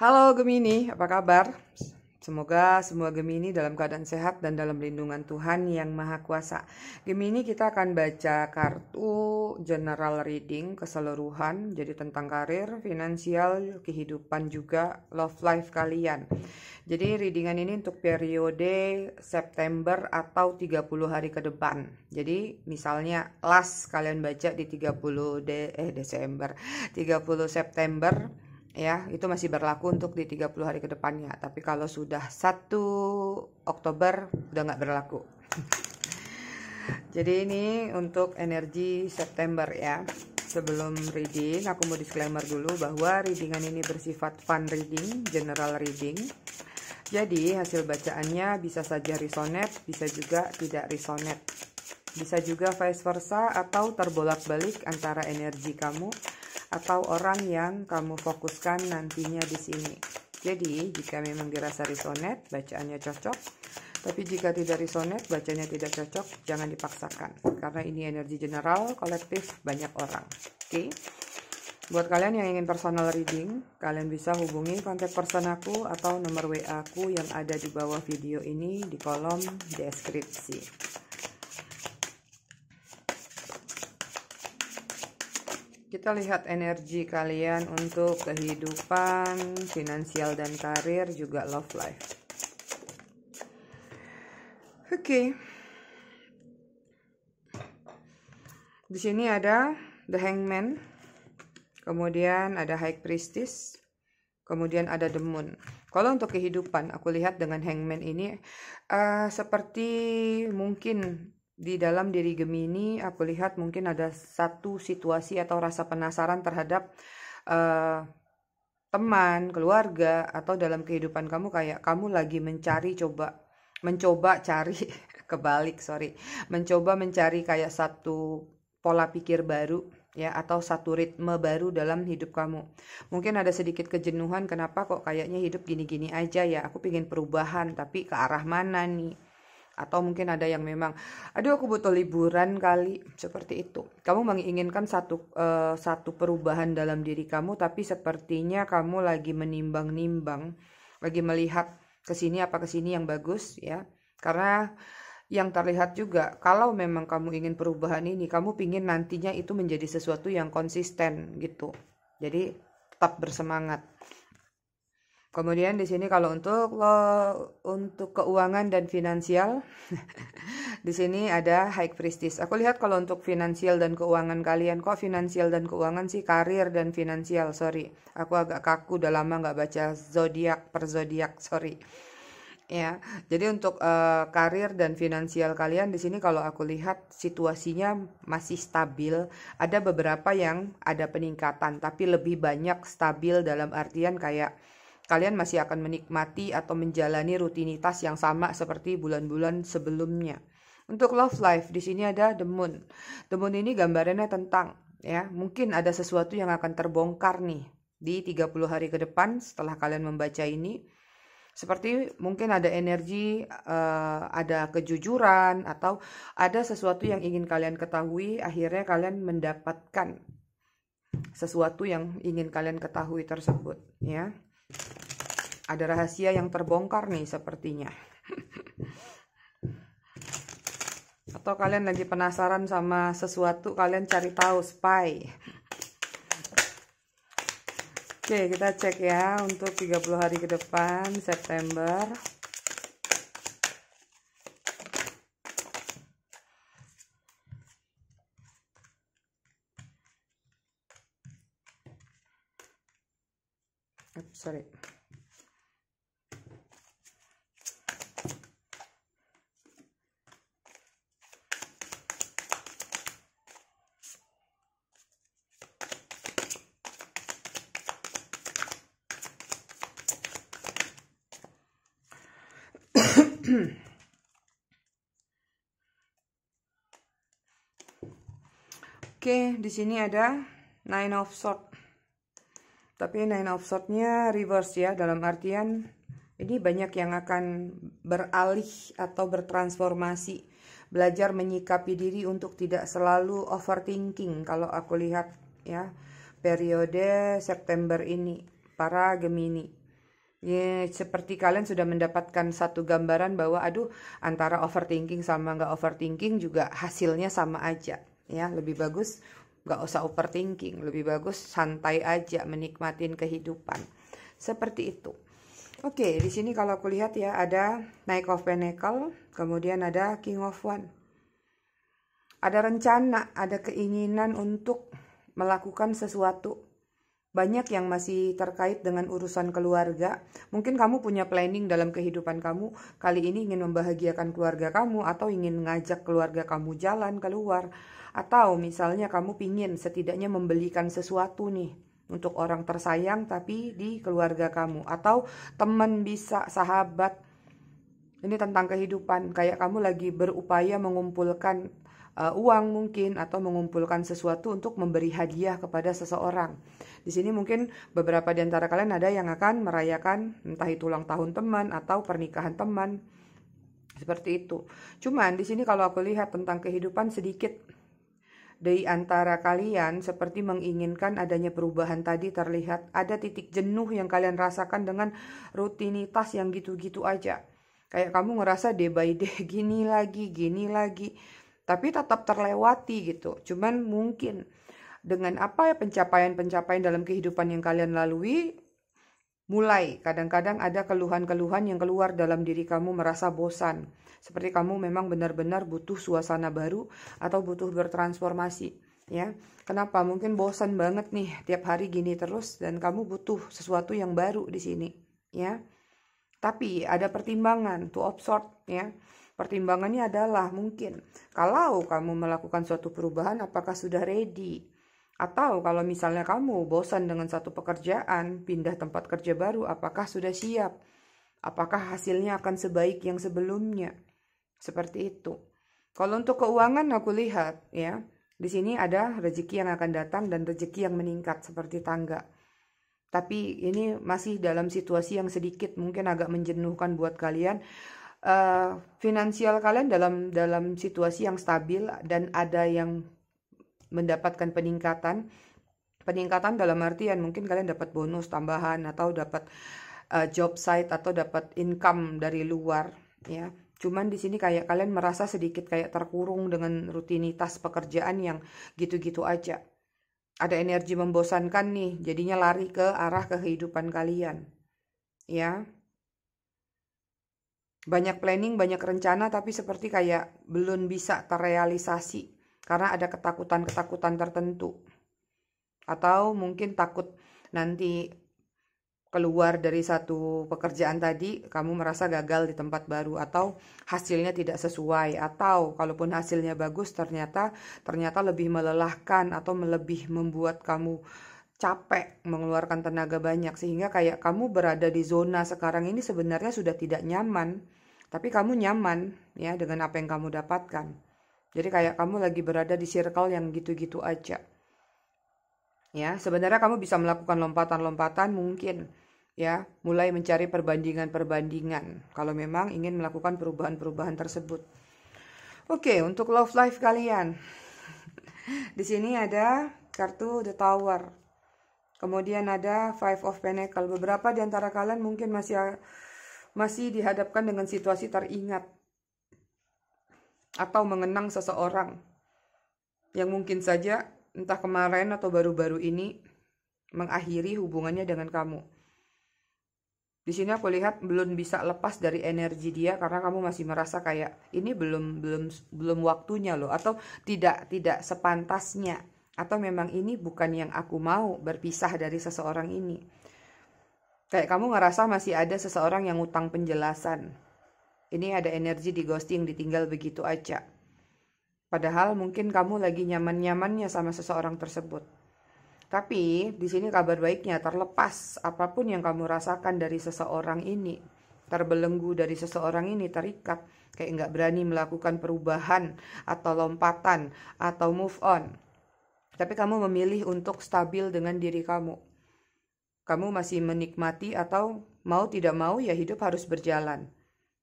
Halo Gemini, apa kabar? Semoga semua Gemini dalam keadaan sehat dan dalam lindungan Tuhan yang Maha Kuasa. Gemini kita akan baca kartu general reading keseluruhan, jadi tentang karir, finansial, kehidupan juga, love life kalian. Jadi readingan ini untuk periode September atau 30 hari ke depan. Jadi misalnya last kalian baca di 30 de eh Desember, 30 September ya itu masih berlaku untuk di 30 hari kedepannya. tapi kalau sudah 1 Oktober udah nggak berlaku jadi ini untuk energi September ya sebelum reading aku mau disclaimer dulu bahwa readingan ini bersifat fun reading general reading jadi hasil bacaannya bisa saja resonate, bisa juga tidak resonate. Bisa juga vice versa atau terbolak-balik antara energi kamu atau orang yang kamu fokuskan nantinya di sini. Jadi, jika memang dirasa risonet, bacaannya cocok. Tapi jika tidak risonet, bacanya tidak cocok, jangan dipaksakan. Karena ini energi general, kolektif, banyak orang. Oke? Okay? Buat kalian yang ingin personal reading, kalian bisa hubungi kontak person aku atau nomor WA aku yang ada di bawah video ini di kolom deskripsi. kita lihat energi kalian untuk kehidupan finansial dan karir juga love life oke okay. di sini ada the hangman kemudian ada high priestess kemudian ada the moon kalau untuk kehidupan aku lihat dengan hangman ini uh, seperti mungkin di dalam diri Gemini aku lihat mungkin ada satu situasi atau rasa penasaran terhadap uh, teman, keluarga atau dalam kehidupan kamu kayak kamu lagi mencari coba mencoba cari kebalik sorry mencoba mencari kayak satu pola pikir baru ya atau satu ritme baru dalam hidup kamu mungkin ada sedikit kejenuhan kenapa kok kayaknya hidup gini-gini aja ya aku pingin perubahan tapi ke arah mana nih atau mungkin ada yang memang aduh aku butuh liburan kali seperti itu kamu menginginkan satu uh, satu perubahan dalam diri kamu tapi sepertinya kamu lagi menimbang-nimbang lagi melihat ke sini apa ke sini yang bagus ya karena yang terlihat juga kalau memang kamu ingin perubahan ini kamu pingin nantinya itu menjadi sesuatu yang konsisten gitu jadi tetap bersemangat Kemudian di sini kalau untuk lo untuk keuangan dan finansial di sini ada High Priestess. Aku lihat kalau untuk finansial dan keuangan kalian kok finansial dan keuangan sih karir dan finansial. Sorry, aku agak kaku udah lama nggak baca zodiak per zodiak. Sorry. Ya, jadi untuk uh, karir dan finansial kalian di sini kalau aku lihat situasinya masih stabil. Ada beberapa yang ada peningkatan, tapi lebih banyak stabil dalam artian kayak kalian masih akan menikmati atau menjalani rutinitas yang sama seperti bulan-bulan sebelumnya. Untuk love life, di sini ada the moon. The moon ini gambarannya tentang ya, mungkin ada sesuatu yang akan terbongkar nih di 30 hari ke depan setelah kalian membaca ini. Seperti mungkin ada energi, eh, ada kejujuran atau ada sesuatu yang ingin kalian ketahui, akhirnya kalian mendapatkan sesuatu yang ingin kalian ketahui tersebut, ya. Ada rahasia yang terbongkar nih sepertinya. Atau kalian lagi penasaran sama sesuatu, kalian cari tahu spy. Oke, kita cek ya untuk 30 hari ke depan September. sorry. di sini ada nine of sword. Tapi nine of swordnya reverse ya, dalam artian ini banyak yang akan beralih atau bertransformasi. Belajar menyikapi diri untuk tidak selalu overthinking kalau aku lihat ya periode September ini para Gemini. Ya, seperti kalian sudah mendapatkan satu gambaran bahwa aduh antara overthinking sama nggak overthinking juga hasilnya sama aja ya lebih bagus nggak usah overthinking lebih bagus santai aja menikmatin kehidupan seperti itu oke okay, di sini kalau aku lihat ya ada naik of Pentacle kemudian ada King of One ada rencana ada keinginan untuk melakukan sesuatu banyak yang masih terkait dengan urusan keluarga. Mungkin kamu punya planning dalam kehidupan kamu. Kali ini ingin membahagiakan keluarga kamu atau ingin ngajak keluarga kamu jalan keluar. Atau misalnya kamu pingin setidaknya membelikan sesuatu nih untuk orang tersayang tapi di keluarga kamu. Atau teman bisa, sahabat, ini tentang kehidupan, kayak kamu lagi berupaya mengumpulkan uh, uang mungkin atau mengumpulkan sesuatu untuk memberi hadiah kepada seseorang. Di sini mungkin beberapa di antara kalian ada yang akan merayakan entah itu ulang tahun teman atau pernikahan teman. Seperti itu. Cuman di sini kalau aku lihat tentang kehidupan sedikit dari antara kalian seperti menginginkan adanya perubahan tadi terlihat ada titik jenuh yang kalian rasakan dengan rutinitas yang gitu-gitu aja kayak kamu ngerasa day by day gini lagi gini lagi tapi tetap terlewati gitu cuman mungkin dengan apa ya pencapaian-pencapaian dalam kehidupan yang kalian lalui mulai kadang-kadang ada keluhan-keluhan yang keluar dalam diri kamu merasa bosan seperti kamu memang benar-benar butuh suasana baru atau butuh bertransformasi ya kenapa mungkin bosan banget nih tiap hari gini terus dan kamu butuh sesuatu yang baru di sini ya tapi ada pertimbangan to absorb ya. Pertimbangannya adalah mungkin kalau kamu melakukan suatu perubahan apakah sudah ready? Atau kalau misalnya kamu bosan dengan satu pekerjaan, pindah tempat kerja baru, apakah sudah siap? Apakah hasilnya akan sebaik yang sebelumnya? Seperti itu. Kalau untuk keuangan aku lihat ya, di sini ada rezeki yang akan datang dan rezeki yang meningkat seperti tangga. Tapi ini masih dalam situasi yang sedikit mungkin agak menjenuhkan buat kalian. Uh, finansial kalian dalam dalam situasi yang stabil dan ada yang mendapatkan peningkatan. Peningkatan dalam artian mungkin kalian dapat bonus tambahan atau dapat uh, job site atau dapat income dari luar ya. Cuman di sini kayak kalian merasa sedikit kayak terkurung dengan rutinitas pekerjaan yang gitu-gitu aja ada energi membosankan nih, jadinya lari ke arah kehidupan kalian. Ya. Banyak planning, banyak rencana tapi seperti kayak belum bisa terrealisasi karena ada ketakutan-ketakutan tertentu. Atau mungkin takut nanti keluar dari satu pekerjaan tadi kamu merasa gagal di tempat baru atau hasilnya tidak sesuai atau kalaupun hasilnya bagus ternyata ternyata lebih melelahkan atau lebih membuat kamu capek mengeluarkan tenaga banyak sehingga kayak kamu berada di zona sekarang ini sebenarnya sudah tidak nyaman tapi kamu nyaman ya dengan apa yang kamu dapatkan jadi kayak kamu lagi berada di circle yang gitu-gitu aja Ya, sebenarnya kamu bisa melakukan lompatan-lompatan mungkin ya, mulai mencari perbandingan-perbandingan kalau memang ingin melakukan perubahan-perubahan tersebut. Oke, untuk love life kalian. Di sini ada kartu The Tower. Kemudian ada Five of Pentacle. Beberapa di antara kalian mungkin masih masih dihadapkan dengan situasi teringat atau mengenang seseorang yang mungkin saja entah kemarin atau baru-baru ini mengakhiri hubungannya dengan kamu. Di sini aku lihat belum bisa lepas dari energi dia karena kamu masih merasa kayak ini belum belum belum waktunya loh atau tidak tidak sepantasnya atau memang ini bukan yang aku mau berpisah dari seseorang ini. Kayak kamu ngerasa masih ada seseorang yang utang penjelasan. Ini ada energi di ghosting ditinggal begitu aja. Padahal mungkin kamu lagi nyaman-nyamannya sama seseorang tersebut. Tapi di sini kabar baiknya terlepas apapun yang kamu rasakan dari seseorang ini, terbelenggu dari seseorang ini, terikat, kayak nggak berani melakukan perubahan atau lompatan atau move on. Tapi kamu memilih untuk stabil dengan diri kamu. Kamu masih menikmati atau mau tidak mau ya hidup harus berjalan.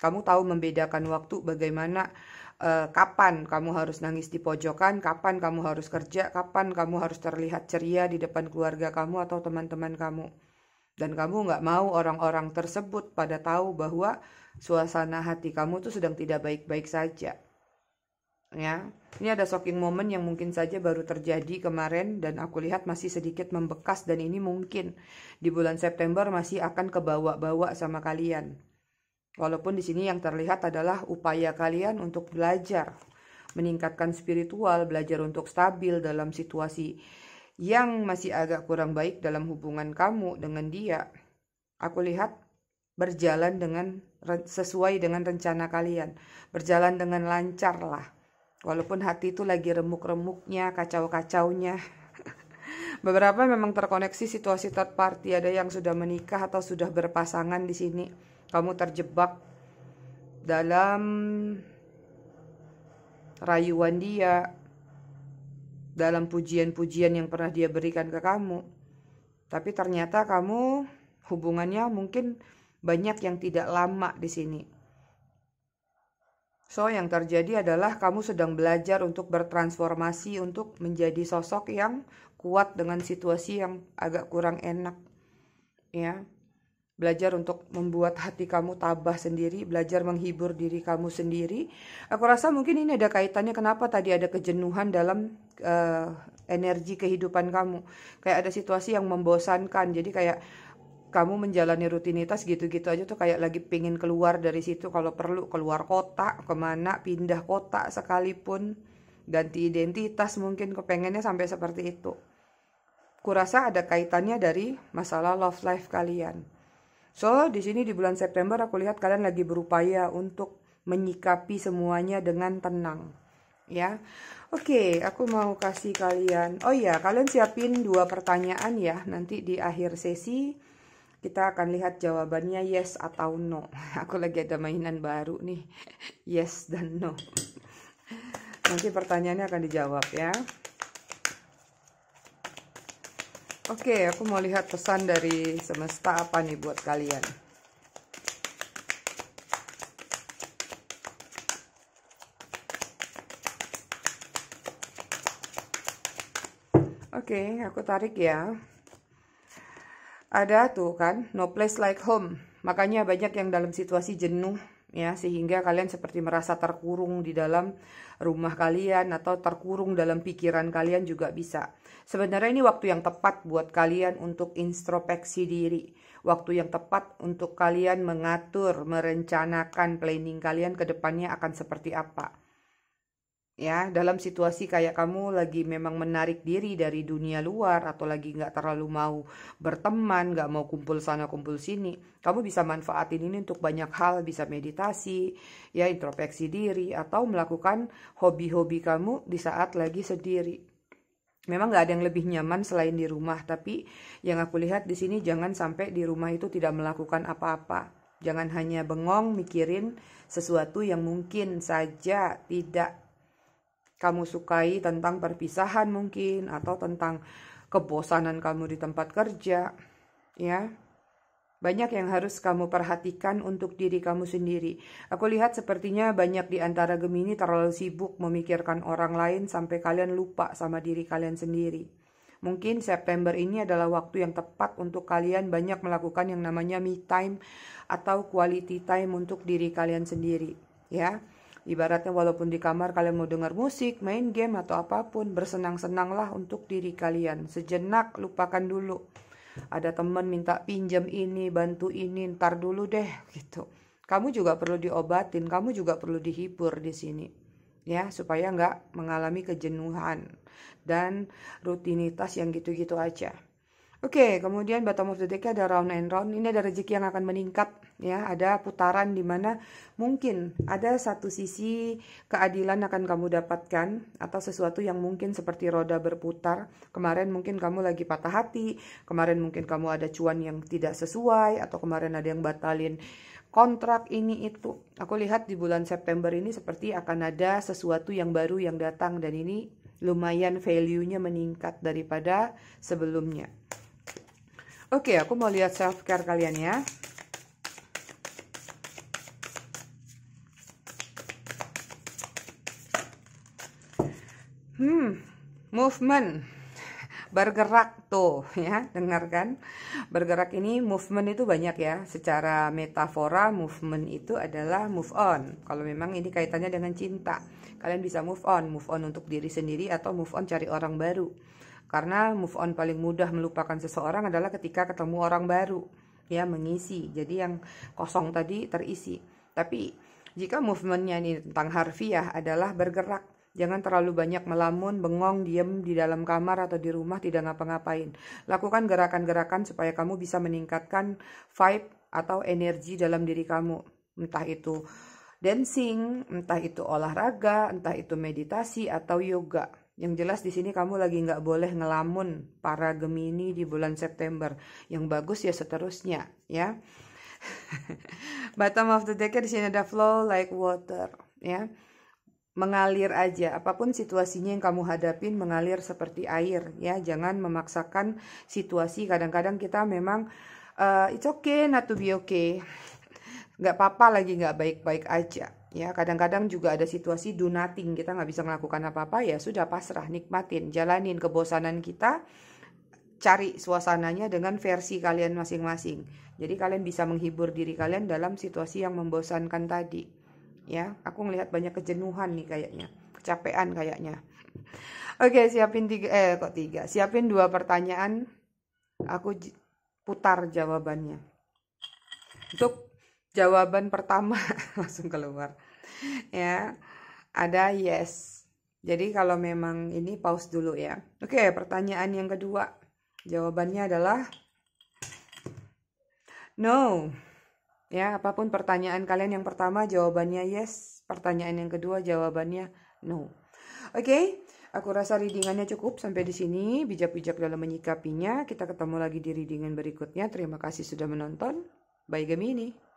Kamu tahu membedakan waktu bagaimana uh, kapan kamu harus nangis di pojokan, kapan kamu harus kerja, kapan kamu harus terlihat ceria di depan keluarga kamu atau teman-teman kamu. Dan kamu nggak mau orang-orang tersebut pada tahu bahwa suasana hati kamu tuh sedang tidak baik-baik saja. Ya, ini ada shocking moment yang mungkin saja baru terjadi kemarin dan aku lihat masih sedikit membekas dan ini mungkin di bulan September masih akan kebawa-bawa sama kalian Walaupun di sini yang terlihat adalah upaya kalian untuk belajar, meningkatkan spiritual, belajar untuk stabil dalam situasi yang masih agak kurang baik dalam hubungan kamu dengan dia. Aku lihat berjalan dengan sesuai dengan rencana kalian, berjalan dengan lancar lah. Walaupun hati itu lagi remuk-remuknya, kacau-kacaunya. Beberapa memang terkoneksi situasi third party, ada yang sudah menikah atau sudah berpasangan di sini kamu terjebak dalam rayuan dia, dalam pujian-pujian yang pernah dia berikan ke kamu. Tapi ternyata kamu hubungannya mungkin banyak yang tidak lama di sini. So, yang terjadi adalah kamu sedang belajar untuk bertransformasi untuk menjadi sosok yang kuat dengan situasi yang agak kurang enak. Ya, Belajar untuk membuat hati kamu tabah sendiri, belajar menghibur diri kamu sendiri. Aku rasa mungkin ini ada kaitannya kenapa tadi ada kejenuhan dalam uh, energi kehidupan kamu. Kayak ada situasi yang membosankan, jadi kayak kamu menjalani rutinitas gitu-gitu aja tuh kayak lagi pingin keluar dari situ kalau perlu keluar kota kemana pindah kota sekalipun ganti identitas mungkin kepengennya sampai seperti itu kurasa ada kaitannya dari masalah love life kalian. So, di sini di bulan September aku lihat kalian lagi berupaya untuk menyikapi semuanya dengan tenang. Ya. Oke, okay, aku mau kasih kalian. Oh iya, kalian siapin dua pertanyaan ya. Nanti di akhir sesi kita akan lihat jawabannya yes atau no. Aku lagi ada mainan baru nih. Yes dan no. Nanti pertanyaannya akan dijawab ya. Oke, aku mau lihat pesan dari semesta apa nih buat kalian. Oke, aku tarik ya. Ada tuh kan, no place like home. Makanya banyak yang dalam situasi jenuh ya sehingga kalian seperti merasa terkurung di dalam rumah kalian atau terkurung dalam pikiran kalian juga bisa. Sebenarnya ini waktu yang tepat buat kalian untuk introspeksi diri, waktu yang tepat untuk kalian mengatur, merencanakan planning kalian ke depannya akan seperti apa ya dalam situasi kayak kamu lagi memang menarik diri dari dunia luar atau lagi nggak terlalu mau berteman nggak mau kumpul sana kumpul sini kamu bisa manfaatin ini untuk banyak hal bisa meditasi ya introspeksi diri atau melakukan hobi-hobi kamu di saat lagi sendiri memang nggak ada yang lebih nyaman selain di rumah tapi yang aku lihat di sini jangan sampai di rumah itu tidak melakukan apa-apa jangan hanya bengong mikirin sesuatu yang mungkin saja tidak kamu sukai, tentang perpisahan mungkin, atau tentang kebosanan kamu di tempat kerja, ya. Banyak yang harus kamu perhatikan untuk diri kamu sendiri. Aku lihat sepertinya banyak di antara Gemini terlalu sibuk memikirkan orang lain sampai kalian lupa sama diri kalian sendiri. Mungkin September ini adalah waktu yang tepat untuk kalian banyak melakukan yang namanya me time atau quality time untuk diri kalian sendiri, ya. Ibaratnya walaupun di kamar kalian mau dengar musik, main game atau apapun, bersenang-senanglah untuk diri kalian. Sejenak lupakan dulu. Ada teman minta pinjam ini, bantu ini, ntar dulu deh gitu. Kamu juga perlu diobatin, kamu juga perlu dihibur di sini ya supaya nggak mengalami kejenuhan dan rutinitas yang gitu-gitu aja. Oke, okay, kemudian bottom of the deck ada round and round. Ini ada rezeki yang akan meningkat ya. Ada putaran di mana mungkin ada satu sisi keadilan akan kamu dapatkan atau sesuatu yang mungkin seperti roda berputar. Kemarin mungkin kamu lagi patah hati, kemarin mungkin kamu ada cuan yang tidak sesuai atau kemarin ada yang batalin kontrak ini itu. Aku lihat di bulan September ini seperti akan ada sesuatu yang baru yang datang dan ini lumayan value-nya meningkat daripada sebelumnya. Oke, aku mau lihat self care kalian ya. Hmm, movement bergerak tuh ya dengarkan bergerak ini movement itu banyak ya secara metafora movement itu adalah move on kalau memang ini kaitannya dengan cinta kalian bisa move on move on untuk diri sendiri atau move on cari orang baru karena move on paling mudah melupakan seseorang adalah ketika ketemu orang baru, ya mengisi. Jadi yang kosong tadi terisi. Tapi jika movementnya ini tentang harfiah adalah bergerak, Jangan terlalu banyak melamun, bengong, diem di dalam kamar atau di rumah tidak ngapa-ngapain. Lakukan gerakan-gerakan supaya kamu bisa meningkatkan vibe atau energi dalam diri kamu. Entah itu dancing, entah itu olahraga, entah itu meditasi atau yoga. Yang jelas di sini kamu lagi nggak boleh ngelamun para Gemini di bulan September. Yang bagus ya seterusnya ya. Bottom of the deck di sini ada flow like water ya. Mengalir aja, apapun situasinya yang kamu hadapin mengalir seperti air ya. Jangan memaksakan situasi. Kadang-kadang kita memang uh, it's okay not to be okay nggak apa-apa lagi nggak baik-baik aja ya kadang-kadang juga ada situasi do nothing kita nggak bisa melakukan apa-apa ya sudah pasrah nikmatin jalanin kebosanan kita cari suasananya dengan versi kalian masing-masing jadi kalian bisa menghibur diri kalian dalam situasi yang membosankan tadi ya aku melihat banyak kejenuhan nih kayaknya kecapean kayaknya oke siapin tiga eh kok tiga siapin dua pertanyaan aku putar jawabannya untuk jawaban pertama langsung keluar ya ada yes jadi kalau memang ini pause dulu ya oke pertanyaan yang kedua jawabannya adalah no ya apapun pertanyaan kalian yang pertama jawabannya yes pertanyaan yang kedua jawabannya no oke Aku rasa readingannya cukup sampai di sini. Bijak-bijak dalam menyikapinya. Kita ketemu lagi di readingan berikutnya. Terima kasih sudah menonton. Bye Gemini.